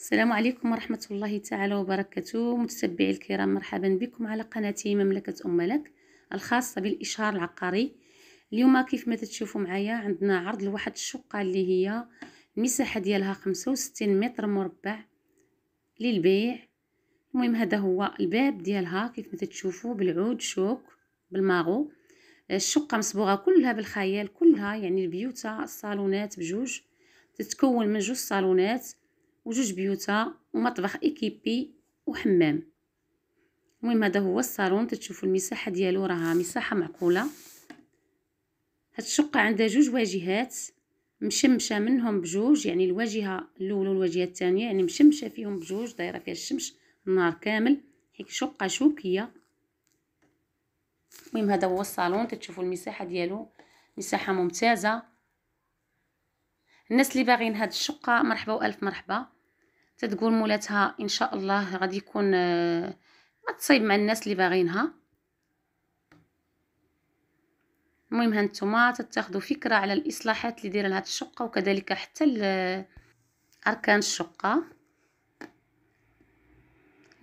السلام عليكم ورحمة الله تعالى وبركاته متتبعي الكرام مرحبا بكم على قناتي مملكة أم ملك الخاصة بالإشهار العقاري اليوم كيف ما تشوفوا معايا عندنا عرض لواحد الشقة اللي هي المساحة ديالها 65 متر مربع للبيع المهم هذا هو الباب ديالها كيف ما تشوفوا بالعود شوك بالماغو الشقة مصبوغة كلها بالخيال كلها يعني البيوتة الصالونات بجوج تتكون من جوج صالونات وجوج بيوتها ومطبخ ايكيبي وحمام المهم هذا هو الصالون تتشوفوا المساحه ديالو راها مساحه معقوله هاد الشقه عندها جوج واجهات مشمشه منهم بجوج يعني الواجهه الاولى والواجهه الثانيه يعني مشمشه فيهم بجوج دايره فيها الشمس النهار كامل هيك شقه شوكيه المهم هذا هو الصالون تتشوفوا المساحه ديالو مساحه ممتازه الناس اللي باغيين هاد الشقه مرحبا والف مرحبا تتقول مولاتها ان شاء الله غادي يكون آه، غتصايب مع الناس اللي باغينها المهم هانتوما تتاخذوا فكره على الاصلاحات اللي دايره لهاد الشقه وكذلك حتى آه، اركان الشقه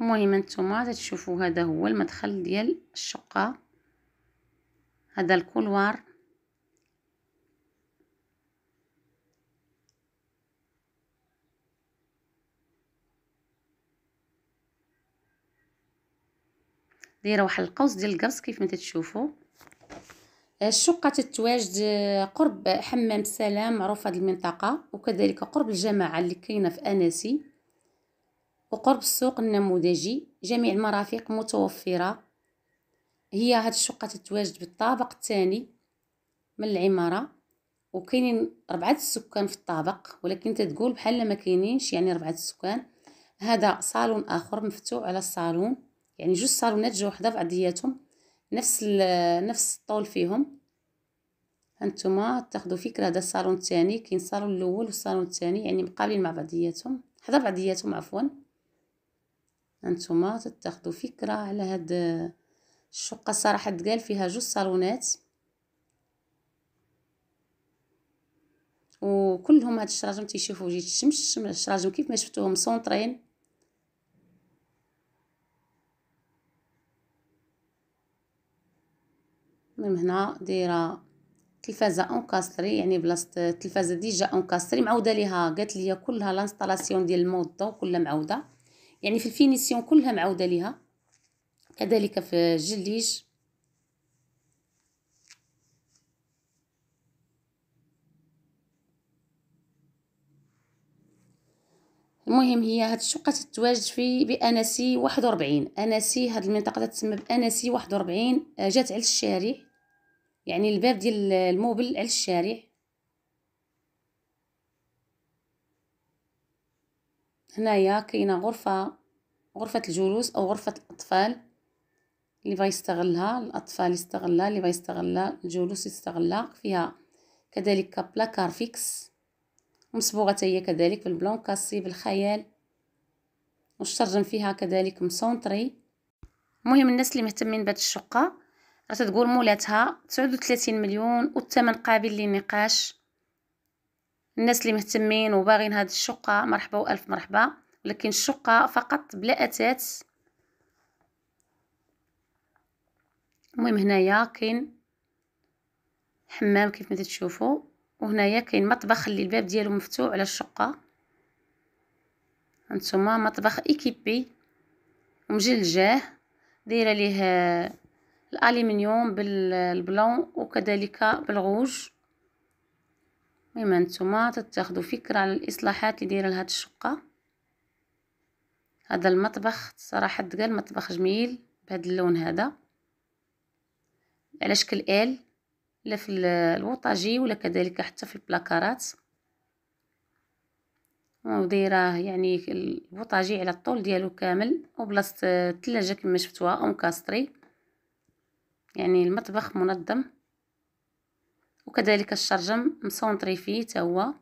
المهم هانتوما تتشوفوا هذا هو المدخل ديال الشقه هذا الكولوار دايره واحد القوس ديال القرص كيف ما تتشوفوا آه، الشقه تتواجد آه، قرب حمام السلام معروف هذه المنطقه وكذلك قرب الجماعه اللي كاينه في اناسي وقرب السوق النموذجي جميع المرافق متوفره هي هاد الشقه تتواجد بالطابق الثاني من العماره وكاينين ربعه السكان في الطابق ولكن تتقول بحال ما كاينينش يعني ربعه السكان هذا صالون اخر مفتوح على الصالون يعني جوج صالونات جو وحده بعضياتهم نفس نفس الطول فيهم هانتوما تاخذوا فكره هذا الصالون الثاني كاين الصالون الاول والصالون الثاني يعني مقابلين مع بعضياتهم حدا بعضياتهم عفوا هانتوما تاخذوا فكره على هاد الشقه صراحه تقال فيها جوج صالونات وكلهم هاد الشراجم تيشوفوا جيت الشمس الشراجم كيف ما شفتوهم سونطرين المهم هنا دايره تلفازه اونكاستري يعني بلاصه التلفازه ديجا اونكاستري معوده ليها قالت لي كلها لانستالاسيون ديال المود ضو كلها معوده يعني في الفينيسيون كلها معوده ليها كذلك في الجليج المهم هي هاد الشقه تتواجد في بانسي 41 انسي هاد المنطقه تتسمى بانسي 41 آه، جات على الشارع يعني الباب ديال الموبل على الشارع هنايا كاينه غرفه غرفه الجلوس او غرفه الاطفال اللي بغى يستغلها الاطفال يستغلها اللي بغى يستغلها الجلوس يستغلها فيها كذلك بلاكار فيكس ومصبوغه هي كذلك كاسي بالخيال والشرجم فيها كذلك مسونطري المهم الناس اللي مهتمين بهاد الشقه راه تقول مولاتها 39 مليون والثمن قابل للنقاش الناس اللي مهتمين وباغين هاد الشقه مرحبا والف مرحبا ولكن الشقه فقط بلا اتات المهم هنايا كاين حمام كيف ما تشوفوا وهنايا كاين مطبخ اللي الباب ديالو مفتوح على الشقه هانتوما مطبخ ايكيبي ومجلجاه دايره ليه الالومنيوم بالبلون وكذلك بالغوج المهم هانتوما تتاخذوا فكره على الاصلاحات اللي دايره لهاد الشقه هذا المطبخ صراحه قال مطبخ جميل بهذا اللون هذا على شكل ال لا في الوطاجي ولا كذلك حتى في البلاكارات ودايره يعني البوطاجي على الطول ديالو كامل وبلاصه الثلاجه كما شفتوها اونكاستري يعني المطبخ منظم وكذلك الشرجم مسونطري فيه حتى هو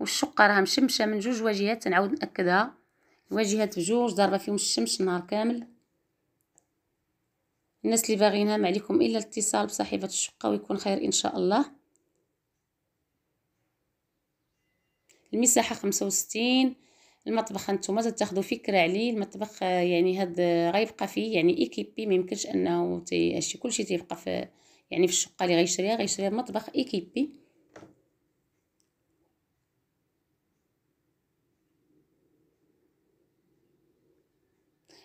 والشقه راه مشمشه من جوج واجهات نعاود ناكدها واجهات بجوج ضاربه فيهم الشمس نهار كامل الناس اللي باغينها ما نعم عليكم الا الاتصال بصاحبه الشقه ويكون خير ان شاء الله المساحه 65 المطبخ ما تاخذوا فكره عليه المطبخ آه، يعني هاد آه، غيبقى فيه يعني ايكيبي ما يمكنش انه تي هادشي كلشي تيبقى في يعني في الشقه اللي غيشريها غيشريها مطبخ ايكيبي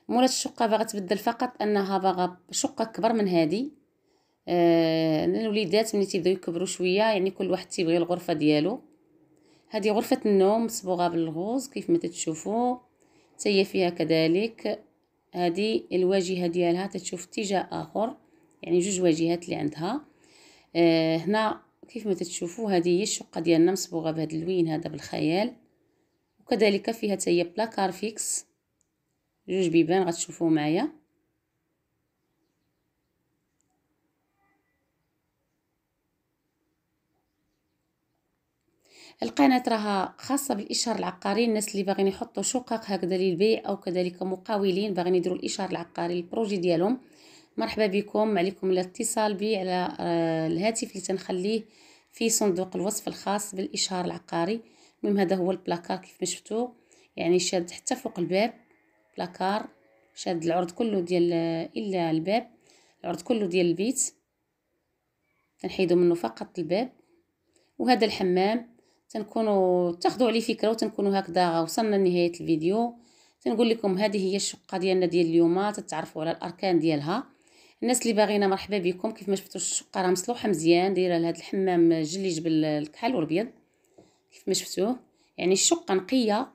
مولات الشقه باغا تبدل فقط انها باغا شقه كبر من هذه آه الوليدات ملي تيبداو يكبروا شويه يعني كل واحد تيبغي الغرفه ديالو هذه غرفه النوم مصبوغه بالغوز كيف ما تتشوفوا تاهي فيها كذلك هذه الواجهه ديالها تتشوف اتجاه اخر يعني جوج واجهات اللي عندها آه هنا كيف ما تتشوفوا هذه هي الشقه ديالنا مصبوغه بهذا اللوين هذا بالخيال وكذلك فيها تاهي بلاكار فيكس جوج بيبان غتشوفو معايا القناة راها خاصة بالإشهار العقاري الناس اللي باغيين يحطوا شقق هكذا للبيع أو كذلك مقاولين باغيين يديروا الإشهار العقاري البروجي ديالهم مرحبا بكم عليكم الاتصال بي على آه، الهاتف اللي تنخليه في صندوق الوصف الخاص بالإشهار العقاري المهم هذا هو البلاكار كيف ما شفتوا يعني شاد حتى فوق الباب بلاكار شاد العرض كله ديال الا الباب العرض كله ديال البيت تنحيدو منه فقط الباب وهذا الحمام تنكونوا تاخذوا عليه فكره وتنكونوا هكذا وصلنا لنهايه الفيديو تنقول لكم هذه هي الشقه ديالنا ديال اليوم تتعرفوا على الاركان ديالها الناس اللي باغينا مرحبا بكم كيف ما شفتوا الشقه راه مصلوحه مزيان دايره لهذا الحمام جليج بالكحل والبيض كيف ما شفتوه يعني الشقه نقيه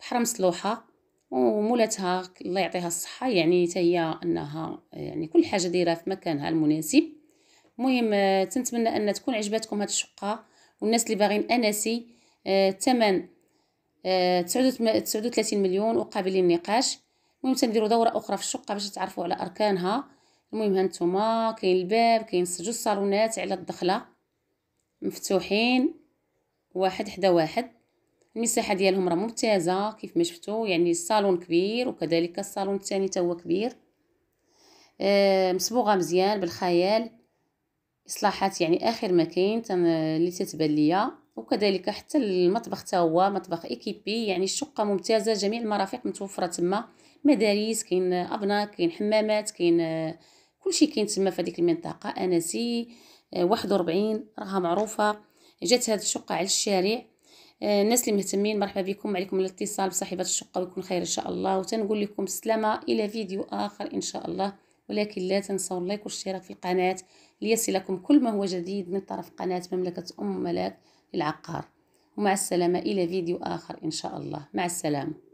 بحرم مصلوحه ومولاتها الله يعطيها الصحه يعني حتى هي انها يعني كل حاجه دايره في مكانها المناسب المهم آه، تنتمنى ان تكون عجبتكم هاد الشقه والناس اللي باغين أناسي آه، الثمن آه 39 مليون وقابل للنقاش المهم تنديروا دوره اخرى في الشقه باش تعرفوا على اركانها المهم هانتوما كاين الباب كاين جوج صالونات على الدخله مفتوحين واحد حدا واحد المساحه ديالهم راه ممتازه كيف ما شفتوا يعني الصالون كبير وكذلك الصالون الثاني حتى هو كبير آه، مصبوغه مزيان بالخيال اصلاحات يعني اخر ما كاين اللي تتبان ليا وكذلك حتى المطبخ حتى هو مطبخ ايكيبي يعني الشقه ممتازه جميع المرافق متوفره تما مدارس كاين ابناء كاين حمامات كاين آه، كلشي كاين تما في هذيك المنطقه انسي 41 آه، راها معروفه جات هذه الشقه على الشارع آه، الناس اللي مهتمين مرحبا بكم عليكم الاتصال بصاحبه الشقه ويكون خير ان شاء الله وتنقول لكم السلامه الى فيديو اخر ان شاء الله ولكن لا تنسوا اللايك والاشتراك في القناه ليصلكم كل ما هو جديد من طرف قناه مملكه ام ملاك للعقار ومع السلامه الى فيديو اخر ان شاء الله مع السلامه